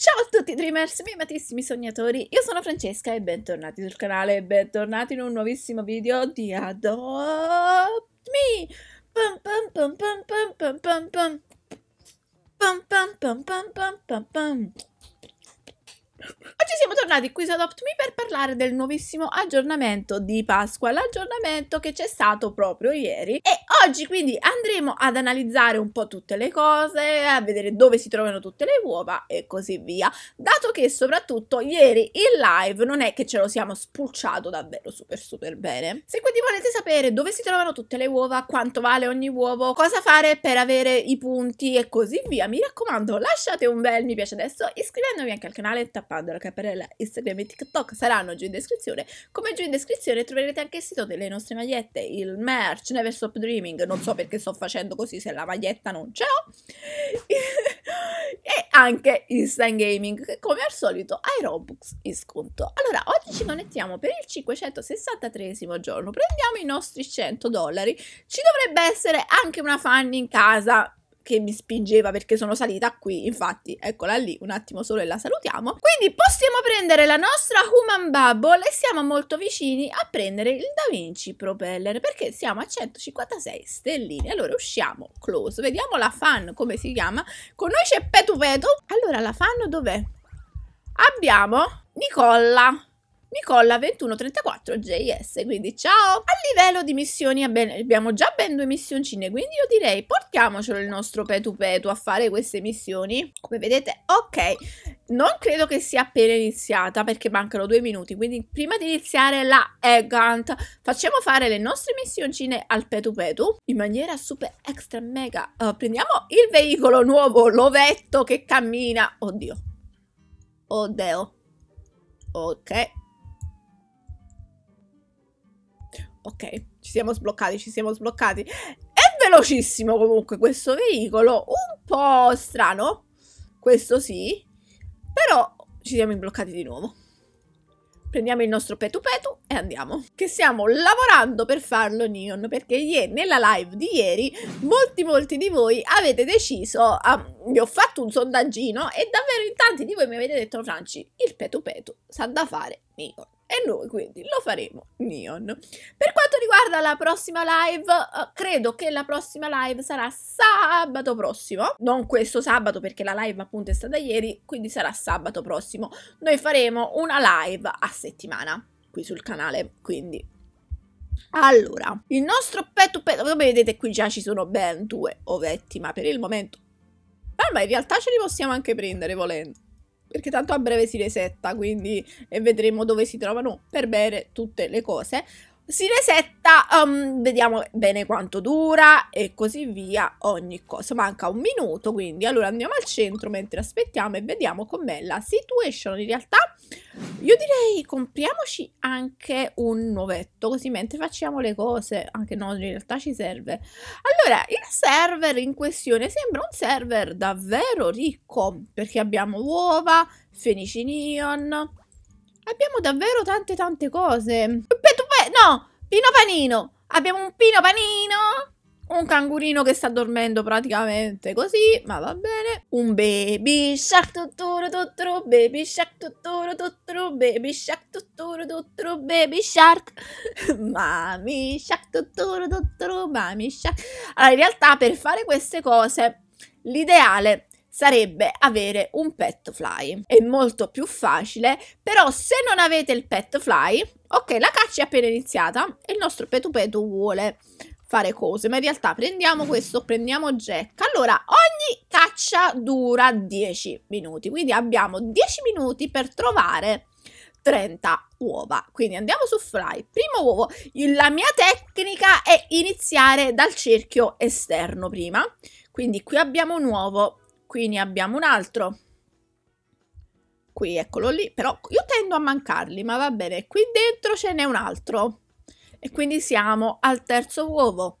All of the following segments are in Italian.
Ciao a tutti Dreamers, miei amatissimi sognatori, io sono Francesca e bentornati sul canale e bentornati in un nuovissimo video di Adopt Me! Pum pum pum pum pum pum pum pum pum pum pum pum pum pum Oggi siamo tornati qui su Adopt Me per parlare del nuovissimo aggiornamento di Pasqua, l'aggiornamento che c'è stato proprio ieri e oggi quindi andremo ad analizzare un po' tutte le cose, a vedere dove si trovano tutte le uova e così via, dato che soprattutto ieri in live non è che ce lo siamo spulciato davvero super super bene. Se quindi volete sapere dove si trovano tutte le uova, quanto vale ogni uovo, cosa fare per avere i punti e così via, mi raccomando lasciate un bel mi piace adesso, iscrivendovi anche al canale e tappate Pandora, Caparella, Instagram e TikTok saranno giù in descrizione. Come giù in descrizione troverete anche il sito delle nostre magliette, il merch, Never Stop Dreaming, non so perché sto facendo così se la maglietta non ce l'ho. e anche Instant Gaming, che come al solito ai Robux in sconto. Allora, oggi ci connettiamo per il 563 giorno, prendiamo i nostri 100 dollari, ci dovrebbe essere anche una fan in casa che mi spingeva perché sono salita qui, infatti eccola lì, un attimo solo e la salutiamo. Quindi possiamo prendere la nostra Human Bubble e siamo molto vicini a prendere il Da Vinci Propeller perché siamo a 156 stelline. Allora usciamo, close, vediamo la fan come si chiama, con noi c'è Petu Petu. Allora la fan dov'è? Abbiamo Nicola, Nicolla2134JS, quindi ciao! A livello di missioni abbiamo già ben due missioncine, quindi io direi portiamocelo il nostro Petu Petu a fare queste missioni. Come vedete, ok, non credo che sia appena iniziata perché mancano due minuti, quindi prima di iniziare la egg hunt facciamo fare le nostre missioncine al Petu Petu in maniera super extra mega. Uh, prendiamo il veicolo nuovo, l'ovetto che cammina, oddio, oddio, ok. Ok, ci siamo sbloccati, ci siamo sbloccati. È velocissimo comunque questo veicolo, un po' strano, questo sì, però ci siamo imbloccati di nuovo. Prendiamo il nostro petu petu e andiamo. Che stiamo lavorando per farlo Neon, perché nella live di ieri molti molti di voi avete deciso, um, ah, vi ho fatto un sondaggino e davvero in tanti di voi mi avete detto Franci, il petu petu sa da fare Neon e noi quindi lo faremo neon. Per quanto riguarda la prossima live, eh, credo che la prossima live sarà sabato prossimo, non questo sabato perché la live appunto è stata ieri, quindi sarà sabato prossimo. Noi faremo una live a settimana qui sul canale, quindi allora, il nostro petto petto, come vedete qui già ci sono ben due ovetti, ma per il momento... Ma in realtà ce li possiamo anche prendere volendo perché tanto a breve si resetta, quindi e vedremo dove si trovano per bere tutte le cose. Si resetta, um, vediamo bene quanto dura e così via ogni cosa. Manca un minuto, quindi allora andiamo al centro mentre aspettiamo e vediamo com'è la situation. In realtà io direi compriamoci anche un nuovetto, così mentre facciamo le cose, anche no, in realtà ci serve. Allora, il server in questione sembra un server davvero ricco, perché abbiamo uova, fenici neon, abbiamo davvero tante tante cose. no, pino panino, abbiamo un pino panino, un cangurino che sta dormendo praticamente così, ma va bene. Un baby shark tutturo tutturo, baby shark tutturo tutturo, baby shark tutturo tutturo, baby shark. mami shark tutturo tutturo, mami shark. Allora, in realtà per fare queste cose l'ideale sarebbe avere un pet fly. È molto più facile, però se non avete il pet fly, ok, la caccia è appena iniziata e il nostro petu petu vuole fare cose, ma in realtà prendiamo questo, prendiamo Jack. Allora, ogni caccia dura 10 minuti, quindi abbiamo 10 minuti per trovare 30 uova. Quindi andiamo su fry. Primo uovo. La mia tecnica è iniziare dal cerchio esterno prima. Quindi qui abbiamo un uovo, qui ne abbiamo un altro. Qui eccolo lì, però io tendo a mancarli, ma va bene. Qui dentro ce n'è un altro e quindi siamo al terzo uovo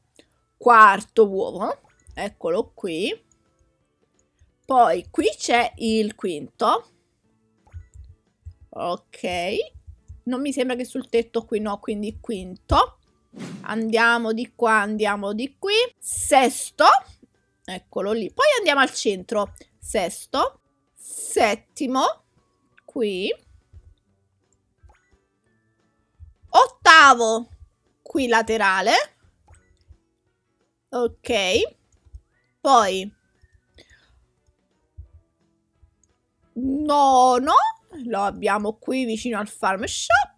quarto uovo eccolo qui poi qui c'è il quinto ok non mi sembra che sul tetto qui no quindi quinto andiamo di qua andiamo di qui sesto eccolo lì poi andiamo al centro sesto settimo qui ottavo qui laterale. Ok. Poi... 9 lo abbiamo qui vicino al farm shop.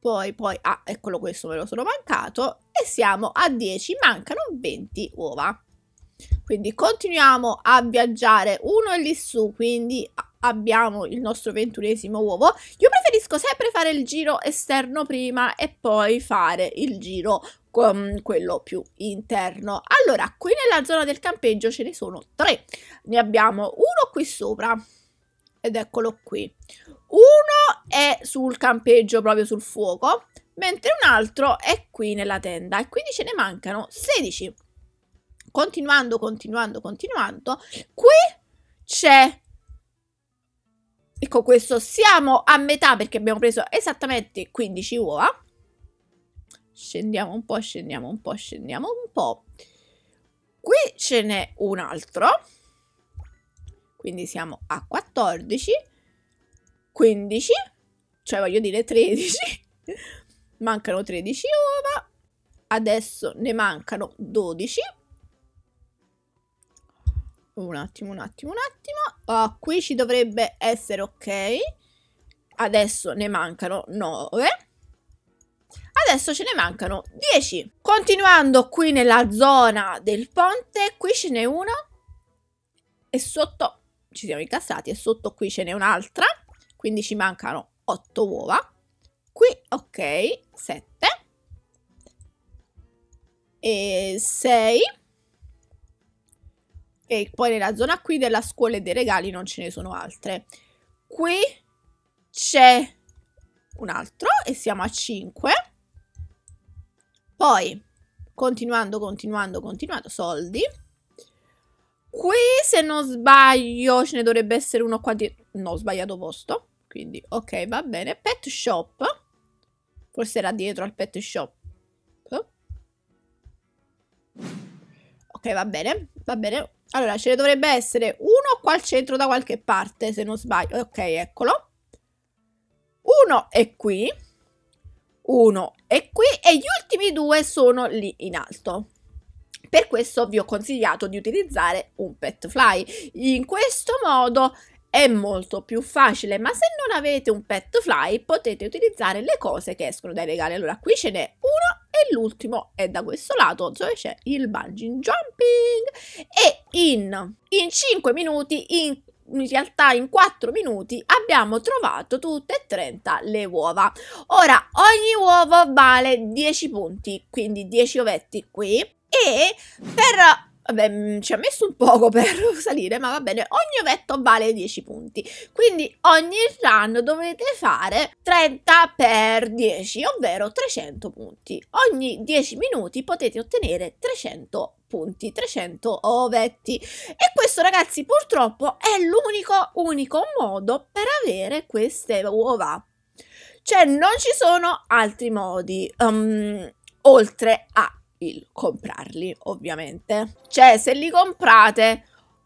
Poi, poi, ah, eccolo questo, me lo sono mancato. E siamo a 10, mancano 20 uova. Quindi continuiamo a viaggiare uno è lì su, quindi ah, abbiamo il nostro ventunesimo uovo, io preferisco sempre fare il giro esterno prima e poi fare il giro quello più interno. Allora, qui nella zona del campeggio ce ne sono tre. Ne abbiamo uno qui sopra, ed eccolo qui. Uno è sul campeggio, proprio sul fuoco, mentre un altro è qui nella tenda. E quindi ce ne mancano 16. Continuando, continuando, continuando, qui c'è Ecco questo, siamo a metà perché abbiamo preso esattamente 15 uova. Scendiamo un po', scendiamo un po', scendiamo un po'. Qui ce n'è un altro. Quindi siamo a 14, 15, cioè voglio dire 13. Mancano 13 uova. Adesso ne mancano 12. Un attimo, un attimo, un attimo. Oh, qui ci dovrebbe essere ok. Adesso ne mancano 9. Adesso ce ne mancano 10. Continuando qui nella zona del ponte, qui ce n'è uno. E sotto ci siamo incassati e sotto qui ce n'è un'altra. Quindi ci mancano 8 uova. Qui, ok, 7. E 6 e poi nella zona qui della scuola e dei regali non ce ne sono altre. Qui c'è un altro e siamo a 5. Poi, continuando, continuando, continuando, soldi. Qui, se non sbaglio, ce ne dovrebbe essere uno qua dietro. No, ho sbagliato posto. Quindi, ok, va bene. Pet shop. Forse era dietro al pet shop. Ok, va bene, va bene. Allora, ce ne dovrebbe essere uno qua al centro da qualche parte, se non sbaglio. Ok, eccolo. Uno è qui. Uno è qui. E gli ultimi due sono lì in alto. Per questo vi ho consigliato di utilizzare un pet fly. In questo modo è molto più facile, ma se non avete un pet fly potete utilizzare le cose che escono dai regali. Allora qui ce n'è uno e l'ultimo è da questo lato dove c'è il bungee jumping e in, in 5 minuti, in in realtà in 4 minuti abbiamo trovato tutte e 30 le uova. Ora, ogni uovo vale 10 punti, quindi 10 ovetti qui. E per Vabbè, mm, ci ha messo un poco per salire, ma va bene, ogni ovetto vale 10 punti. Quindi ogni run dovete fare 30 per 10, ovvero 300 punti. Ogni 10 minuti potete ottenere 300 punti. 300 ovetti. E questo, ragazzi, purtroppo è l'unico, unico modo per avere queste uova. Cioè, non ci sono altri modi, um, oltre a il comprarli, ovviamente. Cioè, se li comprate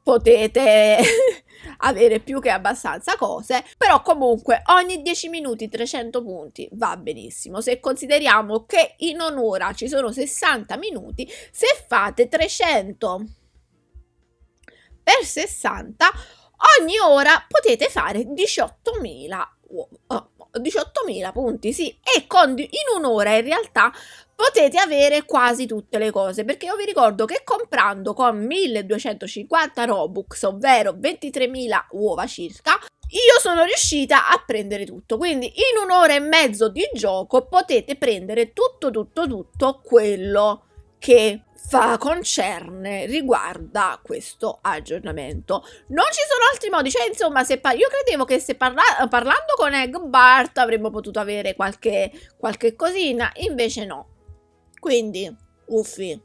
potete avere più che abbastanza cose, però comunque ogni 10 minuti 300 punti va benissimo. Se consideriamo che in un'ora ci sono 60 minuti, se fate 300 per 60, ogni ora potete fare 18.000 uova. Oh, 18.000 punti, sì, e con, in un'ora in realtà potete avere quasi tutte le cose, perché io vi ricordo che comprando con 1250 Robux, ovvero 23.000 uova circa, io sono riuscita a prendere tutto, quindi in un'ora e mezzo di gioco potete prendere tutto, tutto, tutto quello che fa concerne riguarda questo aggiornamento. Non ci sono altri modi, cioè insomma, se par- io credevo che se parla- parlando con Egbert avremmo potuto avere qualche, qualche cosina, invece no. Quindi, uffi.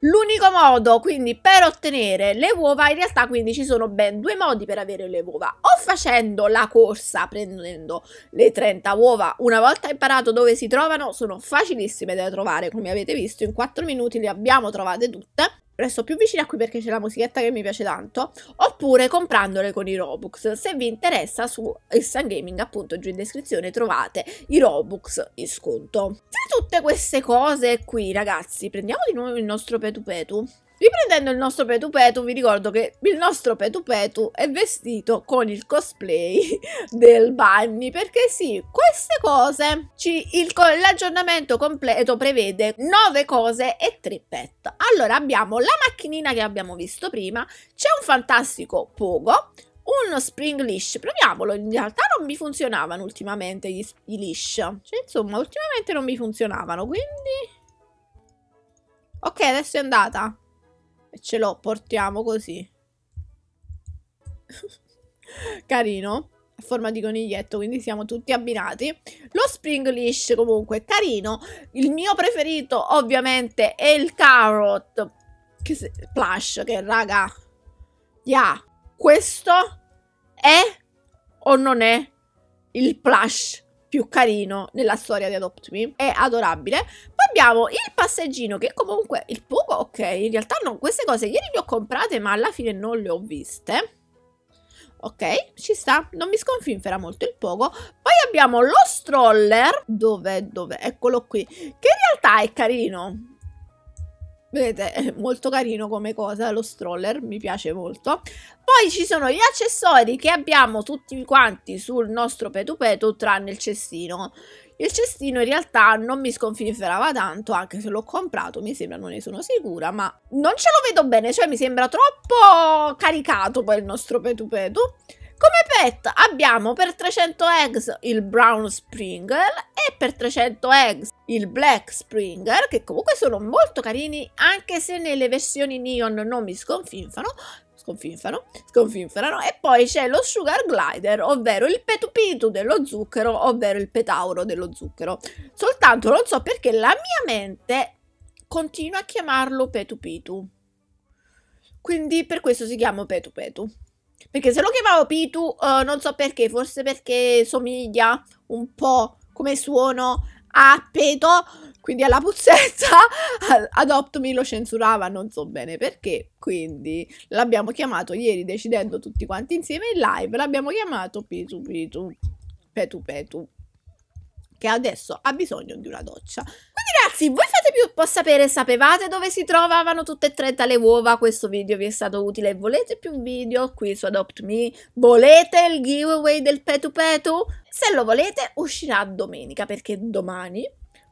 L'unico modo quindi per ottenere le uova, in realtà quindi ci sono ben due modi per avere le uova, o facendo la corsa prendendo le 30 uova, una volta imparato dove si trovano sono facilissime da trovare come avete visto, in 4 minuti le abbiamo trovate tutte, resto più vicino a qui perché c'è la musichetta che mi piace tanto, oppure comprandole con i Robux. Se vi interessa su Instant Gaming, appunto, giù in descrizione trovate i Robux in sconto. Tra tutte queste cose qui, ragazzi, prendiamo di nuovo il nostro Petu Petu Riprendendo il nostro Petu Petu, vi ricordo che il nostro Petu Petu è vestito con il cosplay del Bunny, perché sì, queste cose, l'aggiornamento completo prevede 9 cose e 3 pet. Allora abbiamo la macchinina che abbiamo visto prima, c'è un fantastico Pogo, uno spring leash, proviamolo, in realtà non mi funzionavano ultimamente gli, i leash, cioè insomma ultimamente non mi funzionavano, quindi... Ok, adesso è andata. E ce lo portiamo così. Carino a forma di coniglietto, quindi siamo tutti abbinati. Lo Springlish comunque carino. Il mio preferito ovviamente è il Carrot che se, Plush, che raga, yeah. questo è o non è il plush più carino nella storia di Adopt Me. È adorabile abbiamo il passeggino che comunque il poco ok in realtà no queste cose ieri le ho comprate ma alla fine non le ho viste ok ci sta non mi sconfinfera molto il poco poi abbiamo lo stroller dove dove eccolo qui che in realtà è carino Vedete, è molto carino come cosa, lo stroller, mi piace molto. Poi ci sono gli accessori che abbiamo tutti quanti sul nostro petupetu, tranne il cestino. Il cestino in realtà non mi sconfinferava tanto, anche se l'ho comprato, mi sembra, non ne sono sicura, ma non ce lo vedo bene, cioè mi sembra troppo caricato poi il nostro petu petu. Come pet abbiamo per 300 eggs il brown springer e per 300 eggs il black springer, che comunque sono molto carini anche se nelle versioni neon non mi sconfinfano, sconfinfano, sconfinferano e poi c'è lo sugar glider, ovvero il petupitu dello zucchero, ovvero il petauro dello zucchero. Soltanto non so perché la mia mente continua a chiamarlo petupitu. Quindi per questo si chiama petupetu. Perché se lo chiamavo Pitu, uh, non so perché, forse perché somiglia un po' come suono appeto, quindi alla puzzezza, Adoptami lo censurava, non so bene perché, quindi l'abbiamo chiamato ieri decidendo tutti quanti insieme in live, l'abbiamo chiamato Pitu Pitu, Petu Petu, che adesso ha bisogno di una doccia. Ragazzi, voi fatemi un po' sapere, sapevate dove si trovavano tutte e tre tale uova? Questo video vi è stato utile. Volete più video qui su Adopt Me? Volete il giveaway del Petu Petu? Se lo volete uscirà domenica perché domani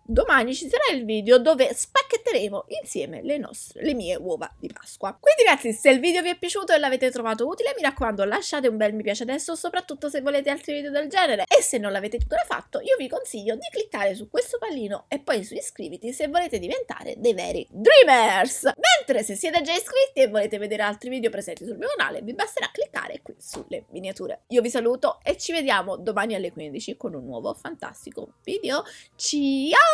domani ci sarà il video dove spacchetteremo insieme le, nostre, le mie uova di Pasqua. Quindi ragazzi, se il video vi è piaciuto e l'avete trovato utile, mi raccomando lasciate un bel mi piace adesso, soprattutto se volete altri video del genere. E se non l'avete ancora fatto, io vi consiglio di cliccare su questo pallino e poi su iscriviti se volete diventare dei veri dreamers. Mentre se siete già iscritti e volete vedere altri video presenti sul mio canale, vi basterà cliccare qui sulle miniature. Io vi saluto e ci vediamo domani alle 15 con un nuovo fantastico video. Ciao!